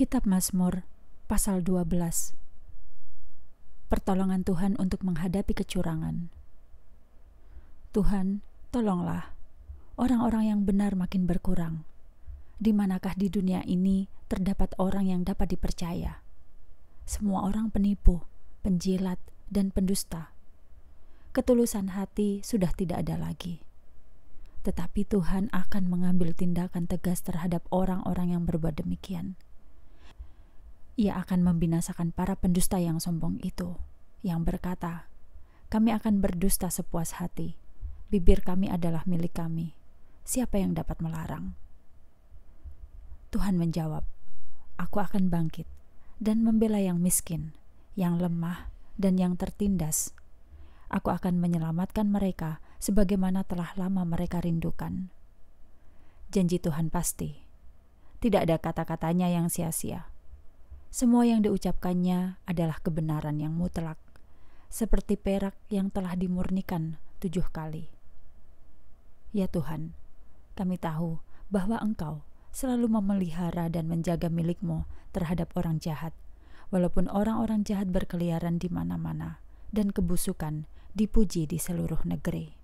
Kitab Mazmur pasal 12 Pertolongan Tuhan untuk menghadapi kecurangan Tuhan, tolonglah orang-orang yang benar makin berkurang. Di manakah di dunia ini terdapat orang yang dapat dipercaya? Semua orang penipu, penjilat, dan pendusta. Ketulusan hati sudah tidak ada lagi. Tetapi Tuhan akan mengambil tindakan tegas terhadap orang-orang yang berbuat demikian ia akan membinasakan para pendusta yang sombong itu, yang berkata, "Kami akan berdusta sepuas hati. Bibir kami adalah milik kami. Siapa yang dapat melarang?" Tuhan menjawab, "Aku akan bangkit dan membela yang miskin, yang lemah, dan yang tertindas. Aku akan menyelamatkan mereka sebagaimana telah lama mereka rindukan." Janji Tuhan pasti. Tidak ada kata-katanya yang sia-sia semua yang diucapkannya adalah kebenaran yang mutlak, seperti perak yang telah dimurnikan tujuh kali. Ya Tuhan, kami tahu bahwa Engkau selalu memelihara dan menjaga milikmu terhadap orang jahat, walaupun orang-orang jahat berkeliaran di mana-mana, dan kebusukan dipuji di seluruh negeri.